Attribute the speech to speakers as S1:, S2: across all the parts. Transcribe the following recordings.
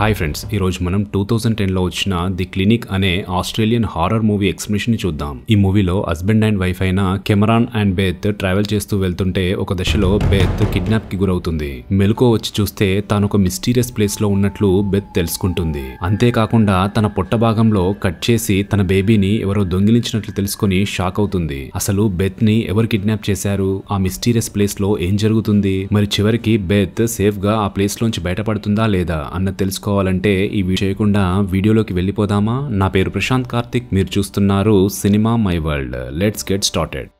S1: hi friends ఈరోజు మనం two thousand టెన్లో వచ్చిన ది క్లినిక్ అనే ఆస్ట్రేలియన్ హారర్ మూవీ ని చూద్దాం ఈ మూవీలో హస్బెండ్ అండ్ వైఫ్ అయిన కెమెరాన్ అండ్ బెత్ ట్రావెల్ చేస్తూ వెళ్తుంటే ఒక దశలో బెత్ కిడ్నాప్ కి గురవుతుంది మెలుకో వచ్చి చూస్తే తాను ఒక మిస్టీరియస్ ప్లేస్ లో ఉన్నట్లు బెత్ తెలుసుకుంటుంది అంతేకాకుండా తన పొట్ట భాగంలో కట్ చేసి తన బేబీని ఎవరో దొంగిలించినట్లు తెలుసుకుని షాక్ అవుతుంది అసలు బెత్ ని ఎవరు కిడ్నాప్ చేశారు ఆ మిస్టీరియస్ ప్లేస్ లో ఏం జరుగుతుంది మరి చివరికి బెత్ సేఫ్ గా ఆ ప్లేస్ లోంచి బయటపడుతుందా లేదా అన్న తెలుసుకో తెలుసుకోవాలంటే ఈ చేయకుండా వీడియోలోకి వెళ్ళిపోదామా నా పేరు ప్రశాంత్ కార్తిక్ మీరు చూస్తున్నారు cinema my world let's get started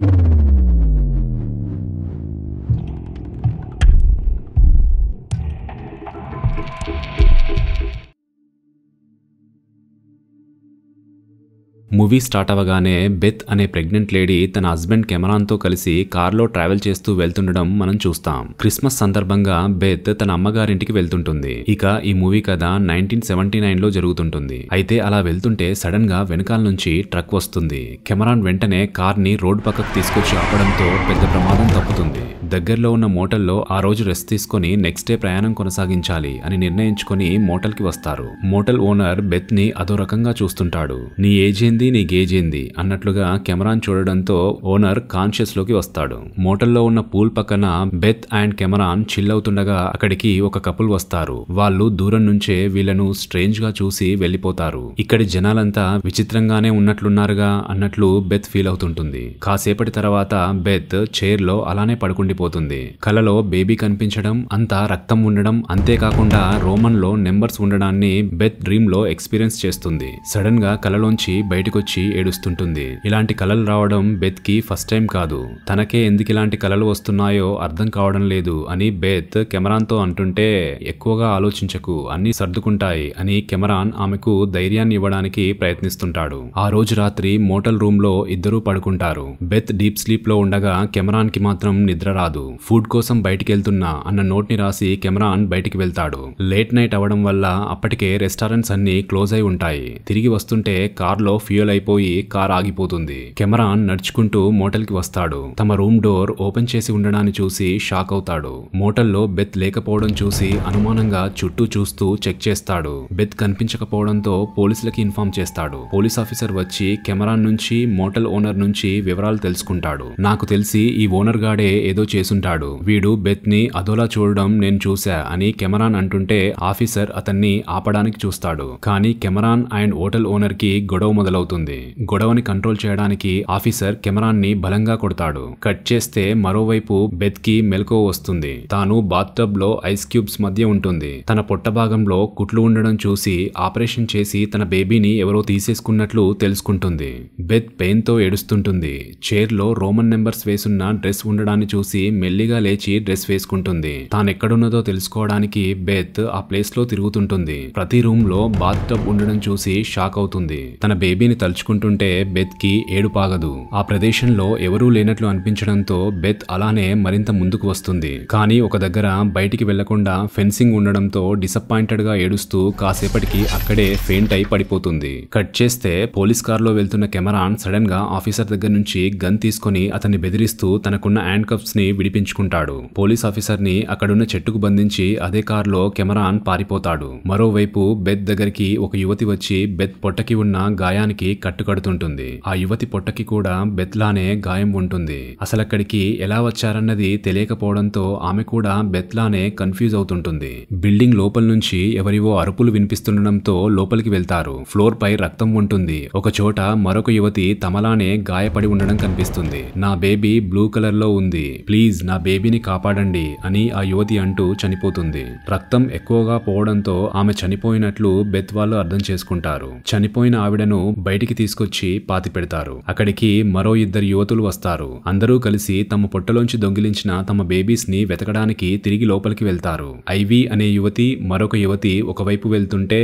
S1: movie start అవ్వగానే బెత్ అనే ప్రెగ్నెంట్ లేడీ తన హస్బెండ్ కెమెరాన్తో కలిసి కార్లో ట్రావెల్ చేస్తూ వెళ్తుండడం మనం చూస్తాం క్రిస్మస్ సందర్భంగా బెత్ తన అమ్మగారింటికి వెళ్తుంటుంది ఇక ఈ మూవీ కథ నైన్టీన్ సెవెంటీ నైన్ లో జరుగుతుంటుంది అయితే అలా వెళ్తుంటే సడన్ గా వెనకాల నుంచి ట్రక్ వస్తుంది కెమెరాన్ వెంటనే కార్ ని రోడ్ పక్కకు తీసుకొచ్చి ఆపడంతో పెద్ద ప్రమాదం తప్పుతుంది దగ్గరలో ఉన్న మోటల్లో ఆ రోజు రెస్ట్ తీసుకుని నెక్స్ట్ డే ప్రయాణం కొనసాగించాలి అని నిర్ణయించుకుని మోటల్కి వస్తారు మోటల్ ఓనర్ బెత్ ని అదో రకంగా చూస్తుంటాడు నీ ఏజెన్ నీ గేజేంది అన్నట్లుగా కెమెరాను చూడడంతో ఓనర్ కాన్షియస్ లోకి వస్తాడు మోటల్లో ఉన్న పూల్ పక్కన బెత్ అండ్ కెమెరాన్ చిల్ అవుతుండగా అక్కడికి ఒక కపుల్ వస్తారు వాళ్ళు దూరం నుంచే వీళ్ళను స్ట్రేంజ్ గా చూసి వెళ్లిపోతారు ఇక్కడి జనాలంతా విచిత్రంగానే ఉన్నట్లున్నారుగా అన్నట్లు బెత్ ఫీల్ అవుతుంటుంది కాసేపటి తర్వాత బెత్ చైర్ లో అలానే పడుకుండిపోతుంది కలలో బేబీ కనిపించడం అంతా రక్తం ఉండడం అంతేకాకుండా రోమన్ లో నెంబర్స్ ఉండడాన్ని బెత్ డ్రీమ్ లో ఎక్స్పీరియన్స్ చేస్తుంది సడన్ గా కలలోంచి బయట బయటకొచ్చి ఏడుస్తుంటుంది ఇలాంటి కలలు రావడం బెత్ కి ఫస్ట్ టైం కాదు తనకే ఎందుకు ఇలాంటి కలలు వస్తున్నాయో అర్థం కావడం లేదు అని బెత్ కెమెరాన్తో అంటుంటే ఎక్కువగా ఆలోచించకు అన్ని సర్దుకుంటాయి అని కెమెరాన్ ఆమెకు ధైర్యాన్ని ఇవ్వడానికి ప్రయత్నిస్తుంటాడు ఆ రోజు రాత్రి మోటల్ రూమ్ లో ఇద్దరూ పడుకుంటారు బెత్ డీప్ స్లీప్ లో ఉండగా కెమెరాన్ కి మాత్రం నిద్ర రాదు ఫుడ్ కోసం బయటికి వెళ్తున్నా అన్న నోట్ ని రాసి కెమెరాన్ బయటికి వెళ్తాడు లేట్ నైట్ అవడం వల్ల అప్పటికే రెస్టారెంట్స్ అన్ని క్లోజ్ అయి ఉంటాయి తిరిగి వస్తుంటే కార్లో ఫ్యూ వీడియోలు అయిపోయి కార్ ఆగిపోతుంది కెమెరాన్ నడుచుకుంటూ మోటల్కి వస్తాడు తమ రూమ్ డోర్ ఓపెన్ చేసి ఉండడాన్ని చూసి షాక్ అవుతాడు మోటల్లో బెత్ లేకపోవడం చూసి అనుమానంగా చుట్టూ చూస్తూ చెక్ చేస్తాడు బెత్ కనిపించకపోవడంతో పోలీసులకి ఇన్ఫార్మ్ చేస్తాడు పోలీస్ ఆఫీసర్ వచ్చి కెమెరాన్ నుంచి మోటల్ ఓనర్ నుంచి వివరాలు తెలుసుకుంటాడు నాకు తెలిసి ఈ ఓనర్ గాడే ఏదో చేసుంటాడు వీడు బెత్ ని అదోలా చూడడం నేను చూసా అని కెమెరాన్ అంటుంటే ఆఫీసర్ అతన్ని ఆపడానికి చూస్తాడు కానీ కెమెరాన్ అండ్ హోటల్ ఓనర్ కి గొడవ మొదలవుతుంది అవుతుంది గొడవని కంట్రోల్ చేయడానికి ఆఫీసర్ కెమెరాన్ని బలంగా కొడతాడు కట్ చేస్తే మరోవైపు బెత్కి మెలకువ వస్తుంది తాను బాత్టబ్ లో ఐస్ క్యూబ్స్ మధ్య ఉంటుంది తన పొట్ట భాగంలో కుట్లు ఉండడం చూసి ఆపరేషన్ చేసి తన బేబీని ఎవరో తీసేసుకున్నట్లు తెలుసుకుంటుంది బెత్ పెయిన్ తో ఏడుస్తుంటుంది చైర్ లో రోమన్ నెంబర్స్ వేసున్న డ్రెస్ ఉండడాన్ని చూసి మెల్లిగా లేచి డ్రెస్ వేసుకుంటుంది తానెక్కడున్నదో తెలుసుకోవడానికి బెత్ ఆ ప్లేస్ లో తిరుగుతుంటుంది ప్రతి రూమ్ లో బాత్ టబ్ ఉండడం చూసి షాక్ అవుతుంది తన బేబీని తలుచుకుంటుంటే బెత్కి ఏడుపాగదు ఆ ప్రదేశంలో ఎవరూ లేనట్లు అనిపించడంతో బెత్ అలానే మరింత ముందుకు వస్తుంది కానీ ఒక దగ్గర బయటికి వెళ్లకుండా ఫెన్సింగ్ ఉండడంతో డిసప్పాయింటెడ్ గా ఏడుస్తూ కాసేపటికి అక్కడే ఫెయింట్ అయి పడిపోతుంది కట్ చేస్తే పోలీస్ కారులో వెళ్తున్న కెమెరాన్ సడన్ గా ఆఫీసర్ దగ్గర నుంచి గన్ తీసుకుని అతన్ని బెదిరిస్తూ తనకున్న హ్యాండ్ కప్స్ ని విడిపించుకుంటాడు పోలీస్ ఆఫీసర్ ని అక్కడున్న చెట్టుకు బంధించి అదే కారులో కెమెరాన్ పారిపోతాడు మరోవైపు బెత్ దగ్గరికి ఒక యువతి వచ్చి బెత్ పొట్టకి ఉన్న గాయానికి పొట్టకి కట్టుకడుతుంటుంది ఆ యువతి పొట్టకి కూడా బెత్లానే గాయం ఉంటుంది అసలక్కడికి ఎలా వచ్చారన్నది తెలియకపోవడంతో ఆమె కూడా బెత్లానే కన్ఫ్యూజ్ అవుతుంటుంది బిల్డింగ్ లోపల నుంచి ఎవరివో అరుపులు వినిపిస్తుండడంతో లోపలికి వెళ్తారు ఫ్లోర్ పై రక్తం ఉంటుంది ఒక చోట మరొక యువతి తమలానే గాయపడి ఉండడం కనిపిస్తుంది నా బేబీ బ్లూ కలర్ లో ఉంది ప్లీజ్ నా బేబీని కాపాడండి అని ఆ యువతి అంటూ చనిపోతుంది రక్తం ఎక్కువగా పోవడంతో ఆమె చనిపోయినట్లు బెత్ వాళ్ళు అర్థం చేసుకుంటారు చనిపోయిన ఆవిడను బయటికి తీసుకొచ్చి పాతి పెడతారు అక్కడికి మరో ఇద్దరు యువతులు వస్తారు అందరూ కలిసి తమ పొట్టలోంచి దొంగిలించిన తమ బేబీస్ ని వెతకడానికి తిరిగి లోపలికి వెళ్తారు ఐవి అనే యువతి మరొక యువతి ఒకవైపు వెళ్తుంటే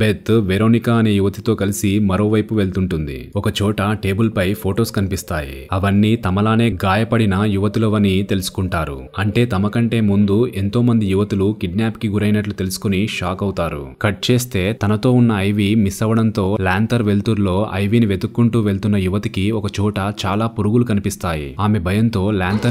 S1: బెత్ వెరోనికా అనే యువతితో కలిసి మరోవైపు వెళ్తుంటుంది ఒక చోట టేబుల్ పై ఫొటోస్ కనిపిస్తాయి అవన్నీ తమలానే గాయపడిన యువతులవని తెలుసుకుంటారు అంటే కంటే ముందు ఎంతో మంది యువతులు కిడ్నాప్ కి గురైనట్లు తెలుసుకుని షాక్ అవుతారు కట్ చేస్తే తనతో ఉన్న ఐవి మిస్ అవడంతో లాంతర్ వెల్తూరులో సమయంలో ఐవీని వెతుక్కుంటూ వెళ్తున్న యువతికి ఒక చోట చాలా పురుగులు కనిపిస్తాయి ఆమె భయంతో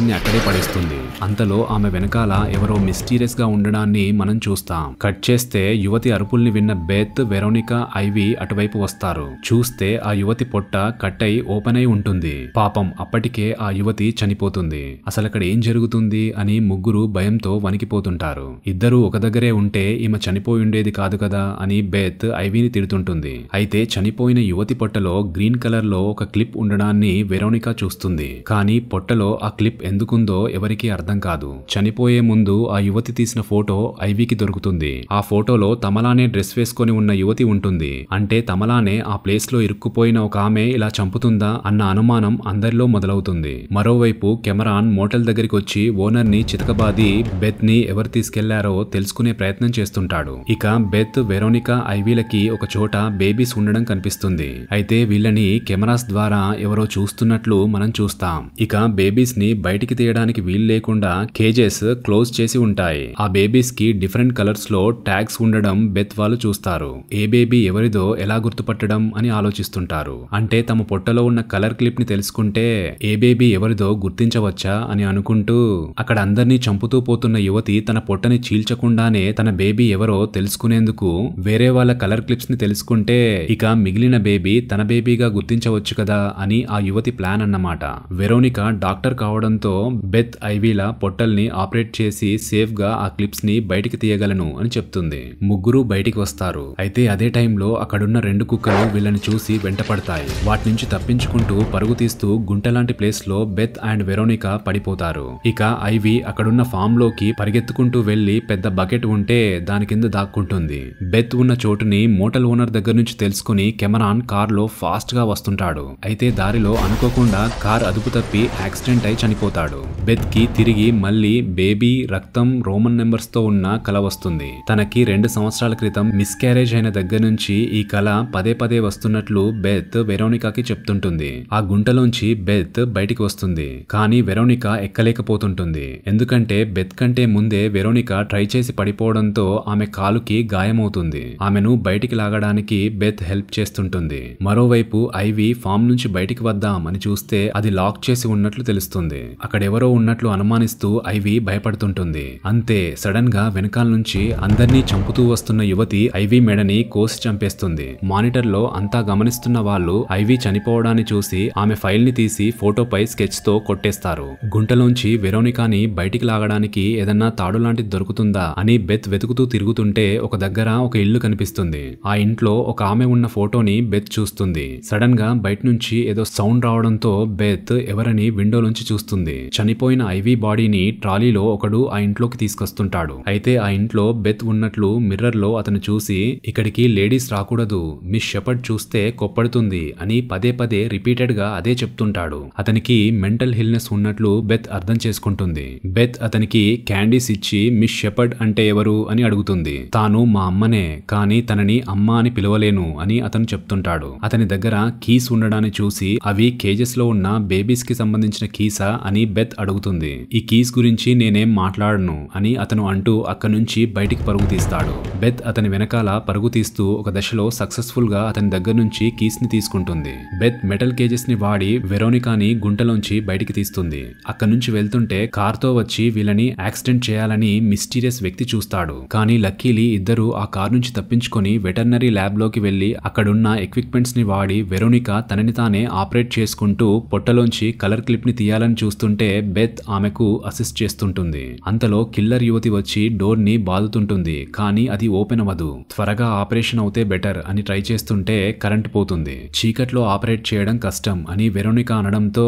S1: ని అక్కడే పడేస్తుంది అంతలో ఆమె వెనకాల ఎవరో మిస్టీరియస్ గా ఉండడాన్ని మనం చూస్తాం కట్ చేస్తే యువతి అరుపుల్ని విన్న బెత్ వెరోనికా ఐవి అటువైపు వస్తారు చూస్తే ఆ యువతి పొట్ట కట్ అయి ఓపెన్ అయి ఉంటుంది పాపం అప్పటికే ఆ యువతి చనిపోతుంది అసలు అక్కడ ఏం జరుగుతుంది అని ముగ్గురు భయంతో వణికిపోతుంటారు ఇద్దరూ ఒక దగ్గరే ఉంటే ఈమె చనిపోయి ఉండేది కాదు కదా అని బెత్ ఐవిని తిడుతుంటుంది అయితే చనిపోయిన యువతి యువతి పొట్టలో గ్రీన్ కలర్లో ఒక క్లిప్ ఉండడాన్ని వెరోనికా చూస్తుంది కానీ పొట్టలో ఆ క్లిప్ ఎందుకుందో ఎవరికీ అర్థం కాదు చనిపోయే ముందు ఆ యువతి తీసిన ఫోటో ఐవీకి దొరుకుతుంది ఆ ఫోటోలో తమలానే డ్రెస్ వేసుకొని ఉన్న యువతి ఉంటుంది అంటే తమలానే ఆ ప్లేస్ లో ఇరుక్కుపోయిన ఒక ఆమె ఇలా చంపుతుందా అన్న అనుమానం అందరిలో మొదలవుతుంది మరోవైపు కెమెరాన్ మోటల్ దగ్గరికి వచ్చి ఓనర్ ని చితకబాది బెత్ ని ఎవరు తీసుకెళ్లారో తెలుసుకునే ప్రయత్నం చేస్తుంటాడు ఇక బెత్ వెరోనికా ఐవీలకి ఒక చోట బేబీస్ ఉండడం కనిపిస్తుంది అయితే వీళ్ళని కెమెరాస్ ద్వారా ఎవరో చూస్తున్నట్లు మనం చూస్తాం ఇక బేబీస్ ని బయటికి తీయడానికి వీలు లేకుండా కేజెస్ క్లోజ్ చేసి ఉంటాయి ఆ బేబీస్ కి డిఫరెంట్ కలర్స్ లో ట్యాగ్స్ ఉండడం బెత్ వాళ్ళు చూస్తారు ఏ బేబీ ఎవరిదో ఎలా గుర్తుపట్టడం అని ఆలోచిస్తుంటారు అంటే తమ పొట్టలో ఉన్న కలర్ క్లిప్ ని తెలుసుకుంటే ఏ బేబీ ఎవరిదో గుర్తించవచ్చా అని అనుకుంటూ అక్కడ అందరినీ చంపుతూ పోతున్న యువతి తన పొట్టని చీల్చకుండానే తన బేబీ ఎవరో తెలుసుకునేందుకు వేరే వాళ్ళ కలర్ క్లిప్స్ ని తెలుసుకుంటే ఇక మిగిలిన బేబీ బేబీ తన బేబీగా గుర్తించవచ్చు కదా అని ఆ యువతి ప్లాన్ అన్నమాట వెరోనిక డాక్టర్ కావడంతో బెత్ ఐవీలా పొట్టల్ని ఆపరేట్ చేసి సేఫ్ గా ఆ క్లిప్స్ ని బయటికి తీయగలను అని చెప్తుంది ముగ్గురు బయటికి వస్తారు అయితే అదే టైంలో అక్కడున్న రెండు కుక్కలు వీళ్ళని చూసి వెంటపడతాయి వాటి నుంచి తప్పించుకుంటూ పరుగు తీస్తూ గుంటలాంటి ప్లేస్ లో బెత్ అండ్ వెరోనిక పడిపోతారు ఇక ఐవి అక్కడున్న ఫామ్ లోకి పరిగెత్తుకుంటూ వెళ్లి పెద్ద బకెట్ ఉంటే దాని కింద దాక్కుంటుంది బెత్ ఉన్న చోటుని మోటల్ ఓనర్ దగ్గర నుంచి తెలుసుకుని కెమెరాన్ కారులో ఫాస్ట్గా వస్తుంటాడు అయితే దారిలో అనుకోకుండా కార్ అదుపు తప్పి యాక్సిడెంట్ అయి చనిపోతాడు బెత్కి తిరిగి మళ్ళీ బేబీ రక్తం రోమన్ నెంబర్స్ తో ఉన్న కళ వస్తుంది తనకి రెండు సంవత్సరాల క్రితం మిస్క్యారేజ్ అయిన దగ్గర నుంచి ఈ కళ పదే పదే వస్తున్నట్లు బెత్ వెరోనికాకి చెప్తుంటుంది ఆ గుంటలోంచి బెత్ బయటికి వస్తుంది కానీ వెరోనికా ఎక్కలేకపోతుంటుంది ఎందుకంటే బెత్ కంటే ముందే వెరోనికా ట్రై చేసి పడిపోవడంతో ఆమె కాలుకి గాయమవుతుంది ఆమెను బయటికి లాగడానికి బెత్ హెల్ప్ చేస్తుంటుంది మరోవైపు ఐవి ఫామ్ నుంచి బయటికి వద్దాం అని చూస్తే అది లాక్ చేసి ఉన్నట్లు తెలుస్తుంది అక్కడెవరో ఉన్నట్లు అనుమానిస్తూ ఐవి భయపడుతుంటుంది అంతే సడన్ గా వెనకాల నుంచి అందర్నీ చంపుతూ వస్తున్న యువతి ఐవి మెడని కోసి చంపేస్తుంది మానిటర్ లో అంతా గమనిస్తున్న వాళ్ళు ఐవి చనిపోవడాన్ని చూసి ఆమె ఫైల్ ని తీసి ఫోటోపై స్కెచ్ తో కొట్టేస్తారు గుంటలోంచి వెరోనికాని బయటికి లాగడానికి ఏదన్నా తాడు లాంటిది దొరుకుతుందా అని బెత్ వెతుకుతూ తిరుగుతుంటే ఒక దగ్గర ఒక ఇల్లు కనిపిస్తుంది ఆ ఇంట్లో ఒక ఆమె ఉన్న ఫోటోని బెత్ చూస్తుంది సడన్ గా బయట నుంచి ఏదో సౌండ్ రావడంతో బెత్ ఎవరని విండో నుంచి చూస్తుంది చనిపోయిన ఐవీ బాడీని ట్రాలీలో ఒకడు ఆ ఇంట్లోకి తీసుకొస్తుంటాడు అయితే ఆ ఇంట్లో బెత్ ఉన్నట్లు మిర్రర్ లో అతను చూసి ఇక్కడికి లేడీస్ రాకూడదు మిస్ షెపర్డ్ చూస్తే కొప్పడుతుంది అని పదే పదే రిపీటెడ్ గా అదే చెప్తుంటాడు అతనికి మెంటల్ హిల్నెస్ ఉన్నట్లు బెత్ అర్థం చేసుకుంటుంది బెత్ అతనికి క్యాండీస్ ఇచ్చి మిస్ షెపర్డ్ అంటే ఎవరు అని అడుగుతుంది తాను మా అమ్మనే కానీ తనని అమ్మ అని పిలవలేను అని అతను చెప్తుంటాడు వెతుకుతాడు అతని దగ్గర కీస్ ఉండడాన్ని చూసి అవి కేజెస్ లో ఉన్న బేబీస్ కి సంబంధించిన కీసా అని బెత్ అడుగుతుంది ఈ కీస్ గురించి నేనేం మాట్లాడను అని అతను అంటూ అక్కడి నుంచి బయటికి పరుగు తీస్తాడు బెత్ అతని వెనకాల పరుగు తీస్తూ ఒక దశలో సక్సెస్ఫుల్ గా అతని దగ్గర నుంచి కీస్ ని తీసుకుంటుంది బెత్ మెటల్ కేజెస్ ని వాడి వెరోనికాని గుంటలోంచి బయటికి తీస్తుంది అక్కడి నుంచి వెళ్తుంటే కార్తో వచ్చి వీళ్ళని యాక్సిడెంట్ చేయాలని మిస్టీరియస్ వ్యక్తి చూస్తాడు కానీ లక్కీలీ ఇద్దరు ఆ కార్ నుంచి తప్పించుకొని వెటర్నరీ ల్యాబ్ లోకి వెళ్లి అక్కడున్న ఎక్విప్ ఎక్విప్మెంట్స్ని వాడి వెరోనిక తనని తానే ఆపరేట్ చేసుకుంటూ పొట్టలోంచి కలర్ క్లిప్ని తీయాలని చూస్తుంటే బెత్ ఆమెకు అసిస్ట్ చేస్తుంటుంది అంతలో కిల్లర్ యువతి వచ్చి డోర్ని బాదుతుంటుంది కానీ అది ఓపెన్ అవ్వదు త్వరగా ఆపరేషన్ అవుతే బెటర్ అని ట్రై చేస్తుంటే కరెంట్ పోతుంది చీకట్లో ఆపరేట్ చేయడం కష్టం అని వెరోనిక అనడంతో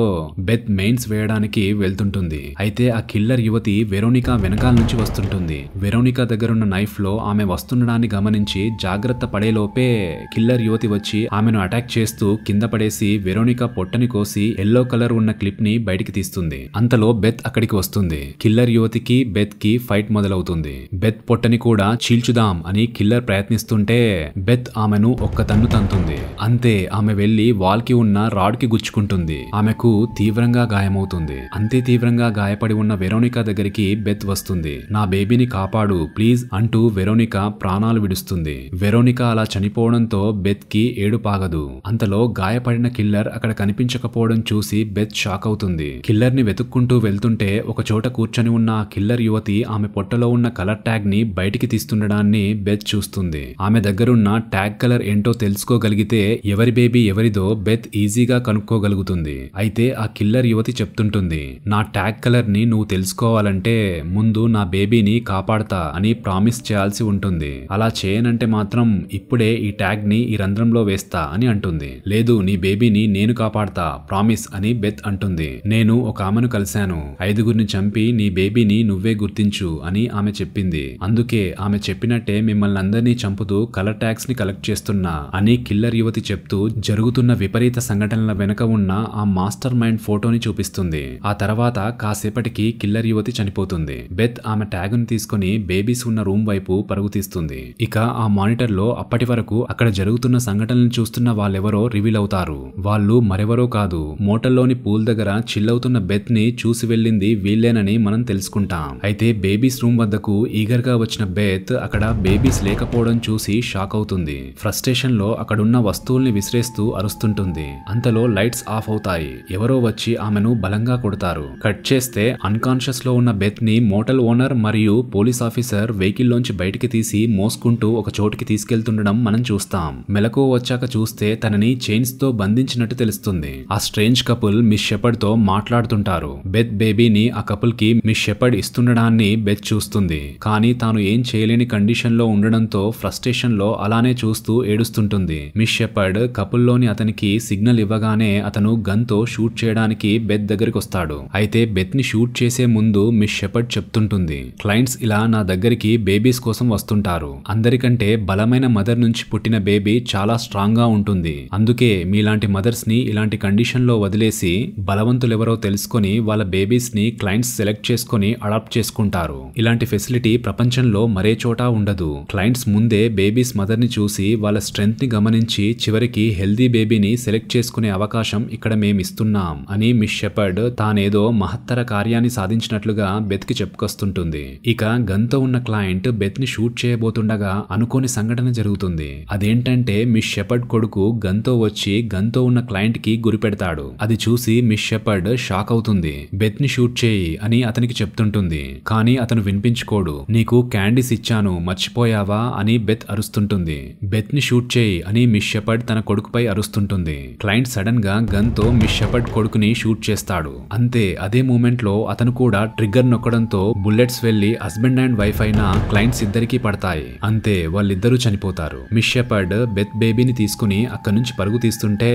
S1: బెత్ మెయిన్స్ వేయడానికి వెళ్తుంటుంది అయితే ఆ కిల్లర్ యువతి వెరోనిక వెనకాల నుంచి వస్తుంటుంది వెరోనిక దగ్గరున్న నైఫ్ లో ఆమె వస్తుండడాన్ని గమనించి జాగ్రత్త పడేలోపే కిల్లర్ యువతి వచ్చి ఆమెను అటాక్ చేస్తూ కింద పడేసి వెరోనికా పొట్టని కోసి ఎల్లో కలర్ ఉన్న క్లిప్ ని బయటికి తీస్తుంది అంతలో బెత్ అక్కడికి వస్తుంది కిల్లర్ యువతికి బెత్ కి ఫైట్ మొదలవుతుంది బెత్ పొట్టని కూడా చీల్చుదాం అని కిల్లర్ ప్రయత్నిస్తుంటే బెత్ ఆమెను ఒక్క తన్ను తంతుంది అంతే ఆమె వెళ్లి వాల్ కి ఉన్న రాడ్ కి గుచ్చుకుంటుంది ఆమెకు తీవ్రంగా గాయమవుతుంది అంతే తీవ్రంగా గాయపడి ఉన్న వెరోనికా దగ్గరికి బెత్ వస్తుంది నా బేబీని కాపాడు ప్లీజ్ అంటూ వెరోనికా ప్రాణాలు విడుస్తుంది వెరోనికా అలా చనిపోవడంతో బెత్ కి ఏడు నీళ్లు పాగదు అంతలో గాయపడిన కిల్లర్ అక్కడ కనిపించకపోవడం చూసి బెత్ షాక్ అవుతుంది కిల్లర్ ని వెతుక్కుంటూ వెళ్తుంటే ఒక చోట కూర్చొని ఉన్న ఆ కిల్లర్ యువతి ఆమె పొట్టలో ఉన్న కలర్ ట్యాగ్ ని బయటికి తీస్తుండడాన్ని బెత్ చూస్తుంది ఆమె దగ్గరున్న ట్యాగ్ కలర్ ఏంటో తెలుసుకోగలిగితే ఎవరి బేబీ ఎవరిదో బెత్ ఈజీగా కనుక్కోగలుగుతుంది అయితే ఆ కిల్లర్ యువతి చెప్తుంటుంది నా ట్యాగ్ కలర్ ని నువ్వు తెలుసుకోవాలంటే ముందు నా బేబీని కాపాడతా అని ప్రామిస్ చేయాల్సి ఉంటుంది అలా చేయనంటే మాత్రం ఇప్పుడే ఈ ట్యాగ్ ని ఈ రంధ్రంలో వేస్తా చేస్తా అని అంటుంది లేదు నీ బేబీని నేను కాపాడతా ప్రామిస్ అని బెత్ అంటుంది నేను ఒక ఆమెను కలిశాను ఐదుగురిని చంపి నీ బేబీని నువ్వే గుర్తించు అని ఆమె చెప్పింది అందుకే ఆమె చెప్పినట్టే మిమ్మల్ని అందరినీ చంపుతూ కలర్ ట్యాక్స్ ని కలెక్ట్ చేస్తున్నా అని కిల్లర్ యువతి చెప్తూ జరుగుతున్న విపరీత సంఘటనల వెనుక ఉన్న ఆ మాస్టర్ మైండ్ ఫోటోని చూపిస్తుంది ఆ తర్వాత కాసేపటికి కిల్లర్ యువతి చనిపోతుంది బెత్ ఆమె ట్యాగ్ ను తీసుకుని బేబీస్ ఉన్న రూమ్ వైపు పరుగు తీస్తుంది ఇక ఆ మానిటర్లో అప్పటి వరకు అక్కడ జరుగుతున్న సంఘటనలను చూస్తున్న వాళ్ళెవరో రివీల్ అవుతారు వాళ్ళు మరెవరో కాదు మోటల్లోని పూల్ దగ్గర చిల్లవుతున్న బెత్ ని చూసి వెళ్ళింది వీళ్లేనని మనం తెలుసుకుంటాం అయితే బేబీస్ రూమ్ వద్దకు ఈగర్ గా వచ్చిన బెత్ అక్కడ బేబీస్ లేకపోవడం చూసి షాక్ అవుతుంది ఫ్రస్ట్రేషన్ లో అక్కడున్న వస్తువుల్ని విసిరేస్తూ అరుస్తుంటుంది అంతలో లైట్స్ ఆఫ్ అవుతాయి ఎవరో వచ్చి ఆమెను బలంగా కొడతారు కట్ చేస్తే అన్కాన్షియస్ లో ఉన్న బెత్ ని మోటల్ ఓనర్ మరియు పోలీస్ ఆఫీసర్ వెహికల్ లోంచి బయటికి తీసి మోసుకుంటూ ఒక చోటుకి తీసుకెళ్తుండడం మనం చూస్తాం మెలకు వచ్చాక చూస్తే తనని చైన్స్ తో బంధించినట్టు తెలుస్తుంది ఆ స్ట్రేంజ్ కపుల్ మిస్ షెపర్డ్ తో మాట్లాడుతుంటారు బెత్ బేబీని ఆ కపుల్ కి మిస్ షెపర్డ్ ఇస్తుండడాన్ని బెత్ చూస్తుంది కానీ తాను ఏం చేయలేని కండిషన్ లో ఉండడంతో ఫ్రస్ట్రేషన్ లో అలానే చూస్తూ ఏడుస్తుంటుంది మిస్ షెపర్డ్ కపుల్ లోని అతనికి సిగ్నల్ ఇవ్వగానే అతను గన్ తో షూట్ చేయడానికి బెత్ దగ్గరికి వస్తాడు అయితే బెత్ ని షూట్ చేసే ముందు మిస్ షెపర్డ్ చెప్తుంటుంది క్లయింట్స్ ఇలా నా దగ్గరికి బేబీస్ కోసం వస్తుంటారు అందరికంటే బలమైన మదర్ నుంచి పుట్టిన బేబీ చాలా స్ట్రాంగ్ దూరంగా ఉంటుంది అందుకే మీలాంటి మదర్స్ ని ఇలాంటి కండిషన్లో వదిలేసి బలవంతులెవరో తెలుసుకొని వాళ్ళ బేబీస్ ని క్లయింట్స్ సెలెక్ట్ చేసుకుని అడాప్ట్ చేసుకుంటారు ఇలాంటి ఫెసిలిటీ ప్రపంచంలో మరే చోట ఉండదు క్లయింట్స్ ముందే బేబీస్ మదర్ ని చూసి వాళ్ళ స్ట్రెంగ్త్ ని గమనించి చివరికి హెల్దీ బేబీని సెలెక్ట్ చేసుకునే అవకాశం ఇక్కడ మేమిస్తున్నాం అని మిస్ షెపర్డ్ తానేదో మహత్తర కార్యాన్ని సాధించినట్లుగా బెత్కి చెప్పుకొస్తుంటుంది ఇక గంతో ఉన్న క్లయింట్ ని షూట్ చేయబోతుండగా అనుకోని సంఘటన జరుగుతుంది అదేంటంటే మిస్ షెపర్డ్ కొడుకు గన్తో వచ్చి గన్తో ఉన్న క్లయింట్ గురి గురిపెడతాడు అది చూసి మిస్ షెపర్డ్ షాక్ అవుతుంది బెత్ ని షూట్ చేయి అని అతనికి చెప్తుంటుంది కానీ అతను వినిపించుకోడు నీకు క్యాండీస్ ఇచ్చాను మర్చిపోయావా అని బెత్ అరుస్తుంటుంది బెత్ ని షూట్ చేయి అని మిస్ షెపర్డ్ తన కొడుకుపై అరుస్తుంటుంది క్లయింట్ సడన్ గా గన్తో మిస్ షెపర్డ్ కొడుకుని షూట్ చేస్తాడు అంతే అదే మూమెంట్ లో అతను కూడా ట్రిగ్గర్ నొక్కడంతో బుల్లెట్స్ వెళ్లి హస్బెండ్ అండ్ వైఫ్ అయిన క్లయింట్స్ ఇద్దరికీ పడతాయి అంతే వాళ్ళిద్దరూ చనిపోతారు మిస్ షెపర్డ్ బెత్ బేబీని తీసుకు తీసుకుని అక్కడి నుంచి పరుగు తీస్తుంటే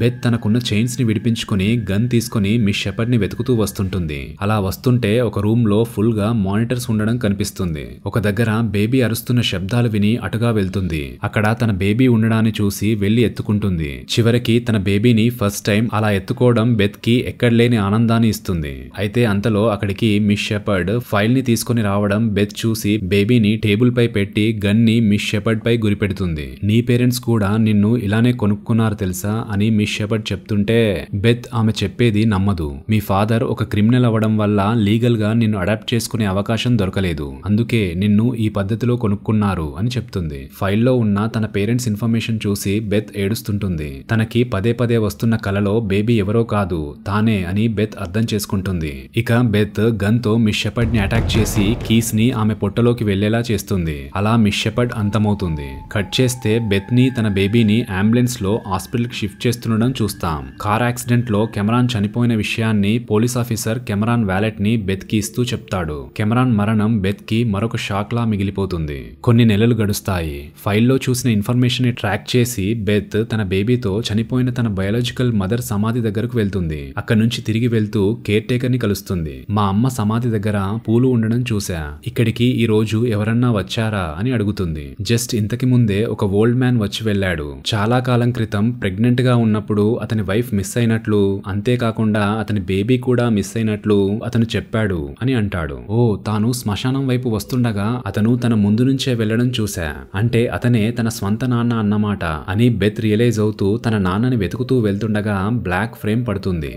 S1: బెత్ తనకున్న చైన్స్ ని విడిపించుకుని గన్ తీసుకుని మిస్ షెపర్డ్ ని వెతుకుతూ వస్తుంటుంది అలా వస్తుంటే ఒక రూమ్ లో ఫుల్ గా మానిటర్స్ ఉండడం కనిపిస్తుంది ఒక దగ్గర బేబీ అరుస్తున్న శబ్దాలు విని అటుగా వెళ్తుంది అక్కడ తన బేబీ ఉండడాన్ని చూసి వెళ్లి ఎత్తుకుంటుంది చివరికి తన బేబీని ఫస్ట్ టైం అలా ఎత్తుకోవడం బెత్ కి ఎక్కడలేని ఆనందాన్ని ఇస్తుంది అయితే అంతలో అక్కడికి మిస్ షెపర్డ్ ఫైల్ ని తీసుకుని రావడం బెత్ చూసి బేబీని టేబుల్ పై పెట్టి గన్ ని మిస్ షెపర్డ్ పై గురిపెడుతుంది నీ పేరెంట్స్ కూడా నిన్ను నిన్ను ఇలానే కొనుక్కున్నారు తెలుసా అని మిస్ షెపర్డ్ చెప్తుంటే బెత్ ఆమె చెప్పేది నమ్మదు మీ ఫాదర్ ఒక క్రిమినల్ అవ్వడం వల్ల లీగల్ గా నిన్ను అడాప్ట్ చేసుకునే అవకాశం దొరకలేదు అందుకే నిన్ను ఈ పద్ధతిలో కొనుక్కున్నారు అని చెప్తుంది ఫైల్లో ఉన్న తన పేరెంట్స్ ఇన్ఫర్మేషన్ చూసి బెత్ ఏడుస్తుంటుంది తనకి పదే పదే వస్తున్న కలలో బేబీ ఎవరో కాదు తానే అని బెత్ అర్థం చేసుకుంటుంది ఇక బెత్ గన్ తో మిస్ షెపర్డ్ ని అటాక్ చేసి కీస్ ని ఆమె పొట్టలోకి వెళ్లేలా చేస్తుంది అలా మిస్ షెపర్డ్ అంతమవుతుంది కట్ చేస్తే బెత్ ని తన బేబీని అతన్ని అంబులెన్స్లో హాస్పిటల్కి షిఫ్ట్ చేస్తుండడం చూస్తాం కార్ యాక్సిడెంట్లో కెమెరాన్ చనిపోయిన విషయాన్ని పోలీస్ ఆఫీసర్ కెమెరాన్ వ్యాలెట్ని ఇస్తూ చెప్తాడు కెమెరాన్ మరణం బెత్కి మరొక షాక్లా మిగిలిపోతుంది కొన్ని నెలలు గడుస్తాయి ఫైల్లో చూసిన ఇన్ఫర్మేషన్ ని ట్రాక్ చేసి బెత్ తన బేబీతో చనిపోయిన తన బయాలజికల్ మదర్ సమాధి దగ్గరకు వెళ్తుంది అక్కడ నుంచి తిరిగి వెళ్తూ కేర్ టేకర్ ని కలుస్తుంది మా అమ్మ సమాధి దగ్గర పూలు ఉండడం చూసా ఇక్కడికి ఈ రోజు ఎవరన్నా వచ్చారా అని అడుగుతుంది జస్ట్ ఇంతకి ముందే ఒక ఓల్డ్ మ్యాన్ వచ్చి వెళ్ళాడు చాలా కాలం క్రితం ప్రెగ్నెంట్గా ఉన్నప్పుడు అతని వైఫ్ మిస్ అయినట్లు అంతేకాకుండా అతని బేబీ కూడా మిస్ అయినట్లు అతను చెప్పాడు అని అంటాడు ఓ తాను శ్మశానం వైపు వస్తుండగా అతను తన ముందు నుంచే వెళ్లడం చూశా అంటే అతనే తన స్వంత నాన్న అన్నమాట అని బెత్ రియలైజ్ అవుతూ తన నాన్నని వెతుకుతూ వెళ్తుండగా బ్లాక్ ఫ్రేమ్ పడుతుంది